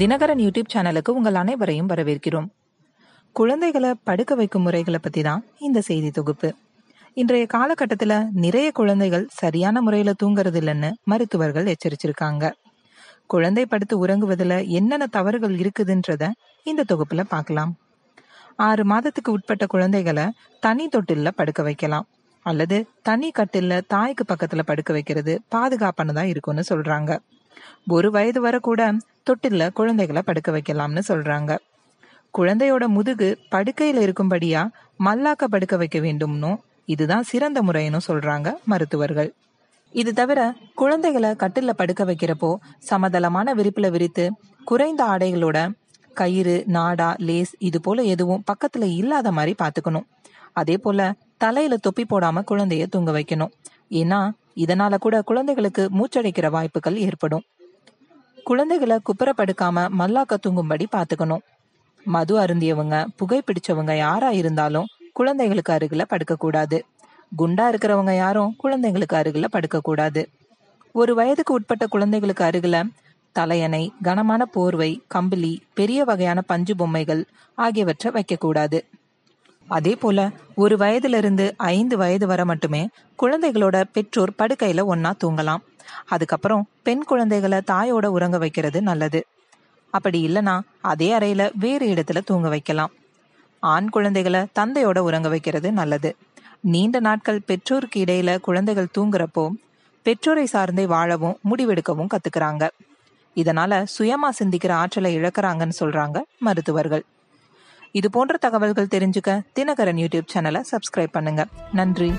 Dinakaran YouTube சேனலுக்கு உங்கள் அனைவரையும் வரவேற்கிறோம் குழந்தைகளை படுக்க வைக்கும் முறைகளை பற்றி தான் இந்த செய்தி தொகுப்பு இன்றைய காலகட்டத்தில் நிறைய குழந்தைகள் சரியான முறையில் தூங்குறது இல்லைன்னு மருத்துவர்கள் எச்சரிச்சிருக்காங்க குழந்தை படுத்து உறங்குவதில் என்னென்ன தவறுகள் இருக்குதுன்றத இந்த தொகுப்பில் பார்க்கலாம் ஆறு மாதத்துக்கு உட்பட்ட குழந்தைகளை தனி தொட்டில படுக்க வைக்கலாம் அல்லது தனி கட்டில தாய்க்கு பக்கத்துல படுக்க வைக்கிறது பாதுகாப்பானதா இருக்கும்னு சொல்றாங்க ஒரு வயது வர கூட தொட்டில்ல குழந்தைகளை படுக்க வைக்கலாம்னு சொல்றாங்க குழந்தையோட முதுகு படுக்கையில இருக்கும்படியா மல்லாக்க படுக்க வைக்க வேண்டும்னும் இதுதான் சிறந்த முறைன்னு சொல்றாங்க மருத்துவர்கள் இது தவிர குழந்தைகளை கட்டில படுக்க வைக்கிறப்போ சமதளமான விரிப்புல விரித்து குறைந்த ஆடைகளோட கயிறு நாடா லேஸ் இது போல எதுவும் பக்கத்துல இல்லாத மாதிரி பாத்துக்கணும் அதே போல தலையில தொப்பி போடாம குழந்தைய தூங்க வைக்கணும் ஏன்னா இதனால கூட குழந்தைகளுக்கு மூச்சடைக்கிற வாய்ப்புகள் ஏற்படும் குழந்தைகளை குப்புறப்படுக்காம மல்லாக்க தூங்கும்படி பார்த்துக்கணும் மது அருந்தியவங்க புகைப்பிடிச்சவங்க யாரா இருந்தாலும் குழந்தைகளுக்கு அருகில் படுக்கக்கூடாது குண்டா இருக்கிறவங்க யாரும் குழந்தைங்களுக்கு அருகில் படுக்கக்கூடாது ஒரு வயதுக்கு உட்பட்ட குழந்தைகளுக்கு அருகில் தலையணை கனமான போர்வை கம்பளி பெரிய வகையான பஞ்சு பொம்மைகள் ஆகியவற்றை வைக்கக்கூடாது அதே போல ஒரு வயதிலிருந்து ஐந்து வயது வர மட்டுமே குழந்தைகளோட பெற்றோர் படுக்கையில ஒன்னா தூங்கலாம் அதுக்கப்புறம் பெண் குழந்தைகளை தாயோட உறங்க வைக்கிறது நல்லது அப்படி இல்லனா அதே அறையில வேறு இடத்துல தூங்க வைக்கலாம் ஆண் குழந்தைகளை தந்தையோட உறங்க வைக்கிறது நல்லது நீண்ட நாட்கள் பெற்றோருக்கு இடையில குழந்தைகள் தூங்குறப்போ பெற்றோரை சார்ந்தே வாழவும் முடிவெடுக்கவும் கத்துக்கிறாங்க இதனால சுயமா சிந்திக்கிற ஆற்றலை இழக்கிறாங்கன்னு சொல்றாங்க மருத்துவர்கள் இது போன்ற தகவல்கள் தெரிஞ்சுக்க தினகரன் யூடியூப் சேனலை சப்ஸ்கிரைப் பண்ணுங்க நன்றி